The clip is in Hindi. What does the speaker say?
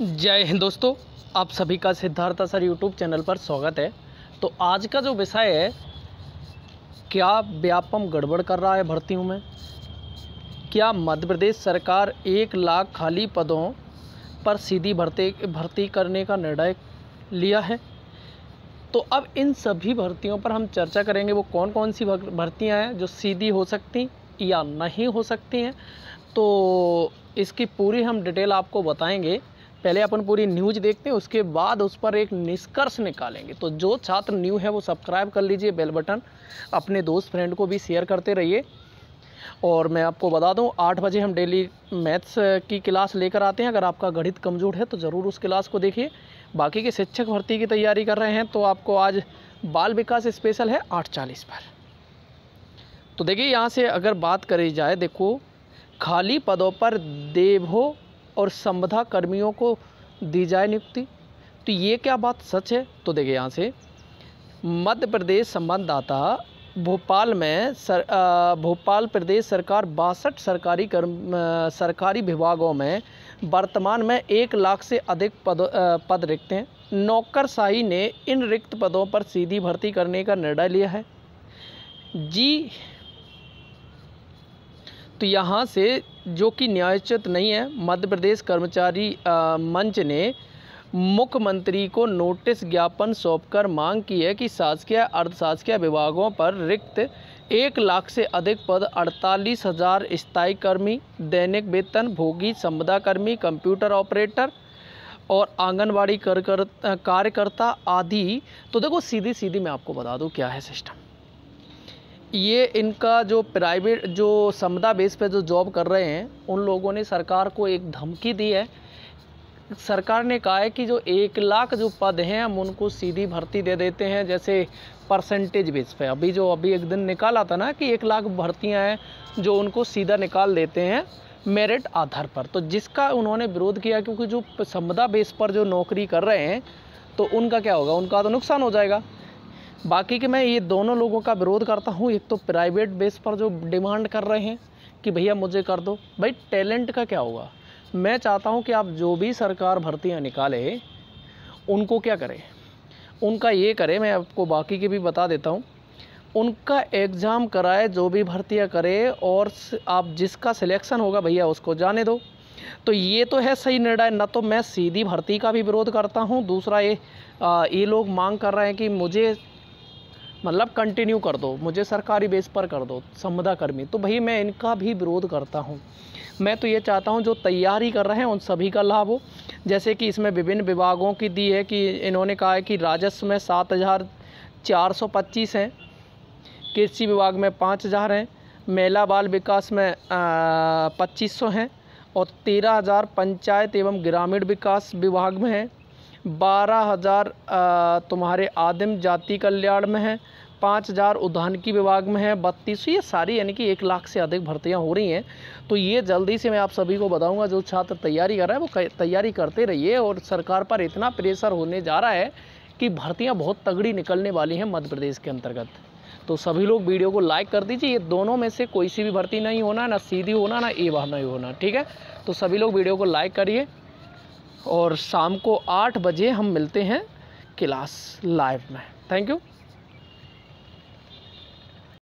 जय हिंद दोस्तों आप सभी का सिद्धार्थ सर यूट्यूब चैनल पर स्वागत है तो आज का जो विषय है क्या व्यापम गड़बड़ कर रहा है भर्तियों में क्या मध्य प्रदेश सरकार एक लाख खाली पदों पर सीधी भर्ती भर्ती करने का निर्णय लिया है तो अब इन सभी भर्तियों पर हम चर्चा करेंगे वो कौन कौन सी भर्तियाँ हैं जो सीधी हो सकती या नहीं हो सकती हैं तो इसकी पूरी हम डिटेल आपको बताएंगे पहले अपन पूरी न्यूज देखते हैं उसके बाद उस पर एक निष्कर्ष निकालेंगे तो जो छात्र न्यू है वो सब्सक्राइब कर लीजिए बेल बटन अपने दोस्त फ्रेंड को भी शेयर करते रहिए और मैं आपको बता दूं आठ बजे हम डेली मैथ्स की क्लास लेकर आते हैं अगर आपका गणित कमज़ोर है तो ज़रूर उस क्लास को देखिए बाकी के शिक्षक भर्ती की तैयारी कर रहे हैं तो आपको आज बाल विकास स्पेशल है आठ चालीस पर तो देखिए यहाँ से अगर बात करी जाए देखो खाली पदों पर देवो और संबंधा कर्मियों को दी जाए नियुक्ति तो ये क्या बात सच है तो देखिए यहाँ से मध्य प्रदेश संबंधदाता भोपाल में सर भोपाल प्रदेश सरकार बासठ सरकारी कर्म सरकारी विभागों में वर्तमान में एक लाख से अधिक पद पद रिक्त हैं नौकरशाही ने इन रिक्त पदों पर सीधी भर्ती करने का निर्णय लिया है जी तो यहाँ से जो कि न्यायोचित नहीं है मध्य प्रदेश कर्मचारी मंच ने मुख्यमंत्री को नोटिस ज्ञापन सौंपकर मांग की है कि शासकीय अर्धशासकीय विभागों पर रिक्त एक लाख से अधिक पद अड़तालीस हज़ार स्थायी कर्मी दैनिक वेतन भोगी संपदा कर्मी कंप्यूटर ऑपरेटर और आंगनबाड़ी कार्यकर्ता आदि तो देखो सीधी सीधी मैं आपको बता दूँ क्या है सिस्टम ये इनका जो प्राइवेट जो समदा बेस पे जो जॉब कर रहे हैं उन लोगों ने सरकार को एक धमकी दी है सरकार ने कहा है कि जो एक लाख जो पद हैं हम उनको सीधी भर्ती दे देते हैं जैसे परसेंटेज बेस पे अभी जो अभी एक दिन निकाला था ना कि एक लाख भर्तियां हैं जो उनको सीधा निकाल देते हैं मेरिट आधार पर तो जिसका उन्होंने विरोध किया क्योंकि जो समदा बेस पर जो नौकरी कर रहे हैं तो उनका क्या होगा उनका तो नुकसान हो जाएगा बाकी के मैं ये दोनों लोगों का विरोध करता हूँ एक तो प्राइवेट बेस पर जो डिमांड कर रहे हैं कि भैया मुझे कर दो भाई टैलेंट का क्या होगा मैं चाहता हूँ कि आप जो भी सरकार भर्तियाँ निकाले उनको क्या करें उनका ये करें मैं आपको बाकी के भी बता देता हूँ उनका एग्ज़ाम कराए जो भी भर्तियाँ करे और आप जिसका सिलेक्शन होगा भैया उसको जाने दो तो ये तो है सही निर्णय ना तो मैं सीधी भर्ती का भी विरोध करता हूँ दूसरा ये आ, ये लोग मांग कर रहे हैं कि मुझे मतलब कंटिन्यू कर दो मुझे सरकारी बेस पर कर दो संविदा कर्मी तो भाई मैं इनका भी विरोध करता हूँ मैं तो ये चाहता हूँ जो तैयारी कर रहे हैं उन सभी का लाभ हो जैसे कि इसमें विभिन्न विभागों की दी है कि इन्होंने कहा है कि राजस्व में सात हज़ार चार सौ पच्चीस हैं कृषि विभाग में पाँच हज़ार हैं महिला बाल विकास में पच्चीस सौ हैं और तेरह हज़ार पंचायत एवं ग्रामीण विकास विभाग में हैं बारह हज़ार तुम्हारे आदिम जाति कल्याण में है पाँच हज़ार उद्यान की विभाग में है बत्तीस ये सारी यानी कि एक लाख से अधिक भर्तियाँ हो रही हैं तो ये जल्दी से मैं आप सभी को बताऊंगा जो छात्र तैयारी कर रहा है वो तैयारी करते रहिए और सरकार पर इतना प्रेशर होने जा रहा है कि भर्तियाँ बहुत तगड़ी निकलने वाली हैं मध्य प्रदेश के अंतर्गत तो सभी लोग वीडियो को लाइक कर दीजिए ये दोनों में से कोई सी भी भर्ती नहीं होना ना सीधी होना ना ए वाह नहीं होना ठीक है तो सभी लोग वीडियो को लाइक करिए और शाम को आठ बजे हम मिलते हैं क्लास लाइव में थैंक यू